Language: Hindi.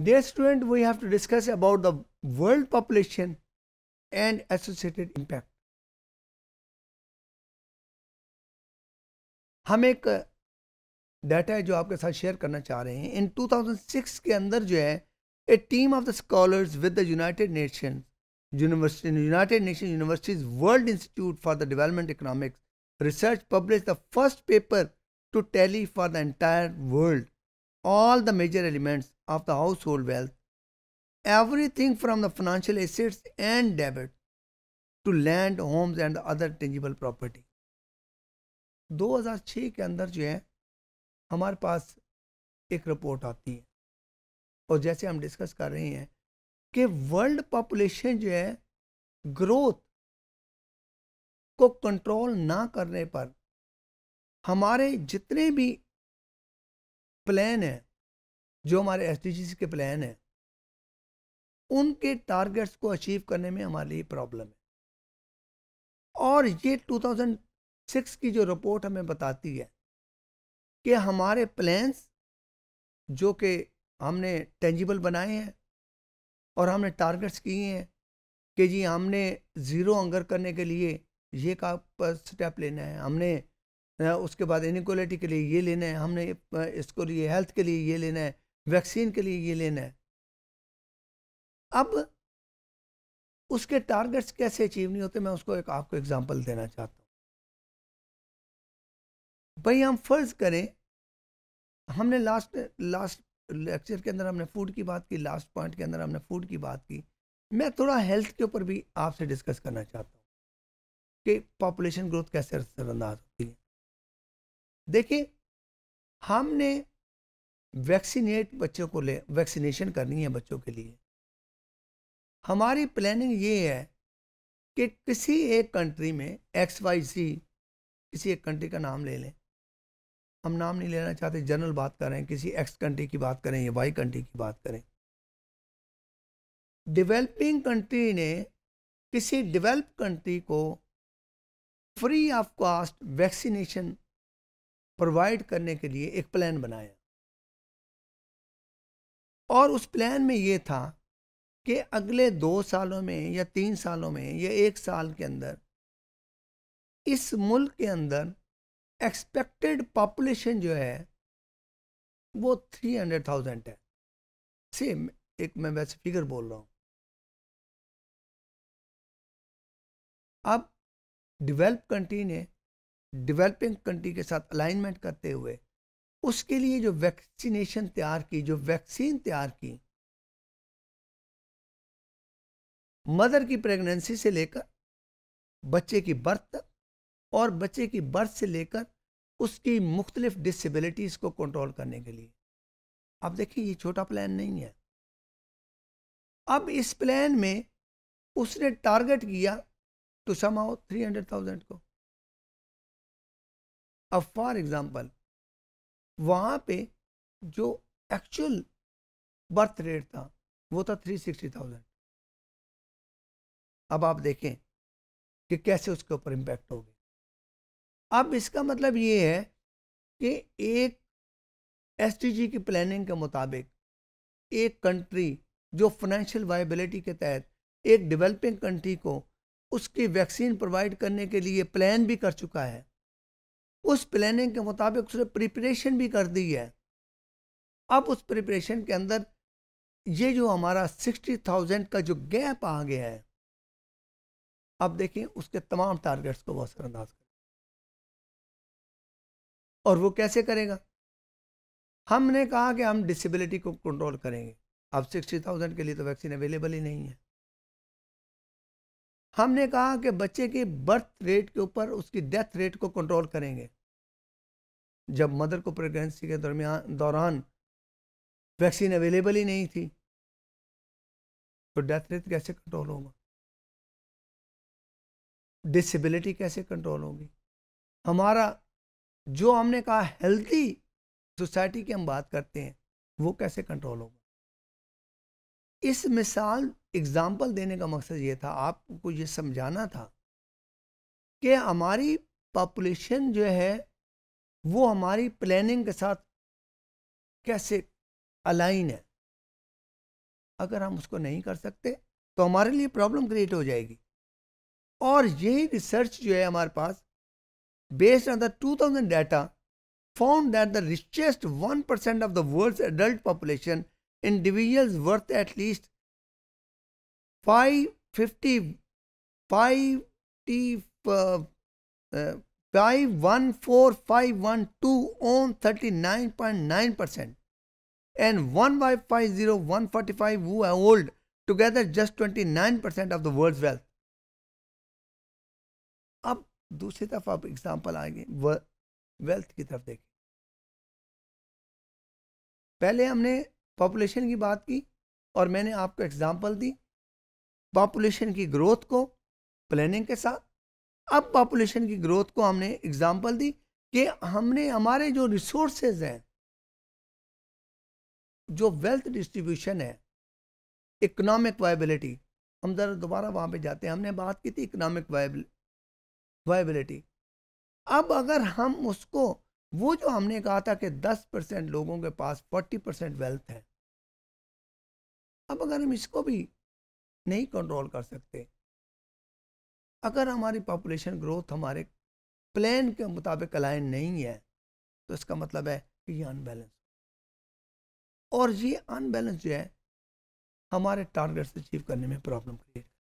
Dear student, we have to discuss about the world population and associated impact. हम एक डाटा uh, है जो आपके साथ शेयर करना चाह रहे हैं इन 2006 के अंदर जो है a team of the scholars with the United Nation University United Nation Universities World Institute for the Development Economics research published the first paper to tally for the entire world all the major elements of the household wealth, everything from the financial assets and debit to land, homes and other tangible property. 2006 के अंदर जो है हमारे पास एक रिपोर्ट आती है और जैसे हम डिस्कस कर रहे हैं कि वर्ल्ड पॉपुलेशन जो है ग्रोथ को कंट्रोल ना करने पर हमारे जितने भी प्लान हैं जो हमारे एस के प्लान हैं उनके टारगेट्स को अचीव करने में हमारे लिए प्रॉब्लम है और ये 2006 की जो रिपोर्ट हमें बताती है कि हमारे प्लान्स जो कि हमने टेंजिबल बनाए हैं और हमने टारगेट्स किए हैं कि जी हमने ज़ीरो अंगर करने के लिए ये का स्टेप लेना है हमने उसके बाद इनक्वलिटी के लिए ये लेना है हमने इसको लिए हेल्थ के लिए ये लेना है वैक्सीन के लिए ये लेना है अब उसके टारगेट्स कैसे अचीव नहीं होते मैं उसको एक आपको एग्जांपल देना चाहता हूँ भाई हम फर्ज करें हमने लास्ट लास्ट लेक्चर के अंदर हमने फूड की बात की लास्ट पॉइंट के अंदर हमने फूड की बात की मैं थोड़ा हेल्थ के ऊपर भी आपसे डिस्कस करना चाहता हूँ कि पॉपुलेशन ग्रोथ कैसे असरअंदाज होती है देखिए हमने वैक्सीनेट बच्चों को ले वैक्सीनेशन करनी है बच्चों के लिए हमारी प्लानिंग ये है कि किसी एक कंट्री में एक्स वाई सी किसी एक कंट्री का नाम ले लें हम नाम नहीं लेना चाहते जनरल बात कर रहे हैं किसी एक्स कंट्री की बात करें या वाई कंट्री की बात करें डेवलपिंग कंट्री ने किसी डेवलप कंट्री को free of cost vaccination provide करने के लिए एक प्लान बनाया और उस प्लान में ये था कि अगले दो सालों में या तीन सालों में या एक साल के अंदर इस मुल्क के अंदर एक्सपेक्टेड पॉपुलेशन जो है वो थ्री हंड्रेड थाउजेंड है सेम एक मैं वैसे फिगर बोल रहा हूँ अब डेवलप कंट्री ने डेवलपिंग कंट्री के साथ अलाइनमेंट करते हुए उसके लिए जो वैक्सीनेशन तैयार की जो वैक्सीन तैयार की मदर की प्रेगनेंसी से लेकर बच्चे की बर्थ तक और बच्चे की बर्थ से लेकर उसकी मुख्तलिफ डिसबिलिटीज को कंट्रोल करने के लिए अब देखिए ये छोटा प्लान नहीं है अब इस प्लान में उसने टारगेट किया to Samoa three hundred thousand को अब फॉर एग्जाम्पल वहाँ पे जो एक्चुअल बर्थ रेट था वो था थ्री सिक्सटी थाउजेंड अब आप देखें कि कैसे उसके ऊपर इम्पैक्ट होगी अब इसका मतलब ये है कि एक एस की प्लानिंग के मुताबिक एक कंट्री जो फाइनेंशियल वाइबिलिटी के तहत एक डेवलपिंग कंट्री को उसकी वैक्सीन प्रोवाइड करने के लिए प्लान भी कर चुका है उस प्लानिंग के मुताबिक उसने प्रिपरेशन भी कर दी है अब उस प्रिपरेशन के अंदर ये जो हमारा सिक्सटी थाउजेंड का जो गैप आ गया है अब देखें उसके तमाम टारगेट्स को वह असरअंदाज कर और वो कैसे करेगा हमने कहा कि हम डिसेबिलिटी को कंट्रोल करेंगे अब सिक्सटी थाउजेंड के लिए तो वैक्सीन अवेलेबल ही नहीं है हमने कहा कि बच्चे की बर्थ रेट के ऊपर उसकी डेथ रेट को कंट्रोल करेंगे जब मदर को प्रेगनेंसी के दरमियान दौरान वैक्सीन अवेलेबल ही नहीं थी तो डेथ रेट कैसे कंट्रोल होगा डिसेबिलिटी कैसे कंट्रोल होगी हमारा जो हमने कहा हेल्थी सोसाइटी की हम बात करते हैं वो कैसे कंट्रोल होगा इस मिसाल एग्ज़ाम्पल देने का मकसद ये था आपको ये समझाना था कि हमारी पॉपुलेशन जो है वो हमारी प्लानिंग के साथ कैसे अलाइन है अगर हम उसको नहीं कर सकते तो हमारे लिए प्रॉब्लम क्रिएट हो जाएगी और यही रिसर्च जो है हमारे पास based on the 2000 data that the richest one percent of the world adult population individuals worth at least 550 50 uh, uh, 514512 own 39.9% and 1 by 50145 who hold together just 29% of the world's wealth. अब दूसरी तरफ आप एग्जांपल आएंगे वेल्थ की तरफ देखें पहले हमने पॉपुलेशन की बात की और मैंने आपको एग्जाम्पल दी पॉपुलेशन की ग्रोथ को प्लानिंग के साथ अब पॉपुलेशन की ग्रोथ को हमने एग्जाम्पल दी कि हमने हमारे जो रिसोर्सेज हैं जो वेल्थ डिस्ट्रीब्यूशन है इकोनॉमिक वायबिलिटी हम ज़रा दोबारा वहाँ पे जाते हैं हमने बात की थी इकोनॉमिक वायबिलिटी अब अगर हम उसको वो जो हमने कहा था कि 10 परसेंट लोगों के पास 40 परसेंट वेल्थ है अब अगर हम इसको भी नहीं कंट्रोल कर सकते अगर हमारी पॉपुलेशन ग्रोथ हमारे प्लान के मुताबिक अलाइन नहीं है तो इसका मतलब है कि ये अनबैलेंस और ये अनबैलेंस जो है हमारे टारगेट्स अचीव करने में प्रॉब्लम क्रिएट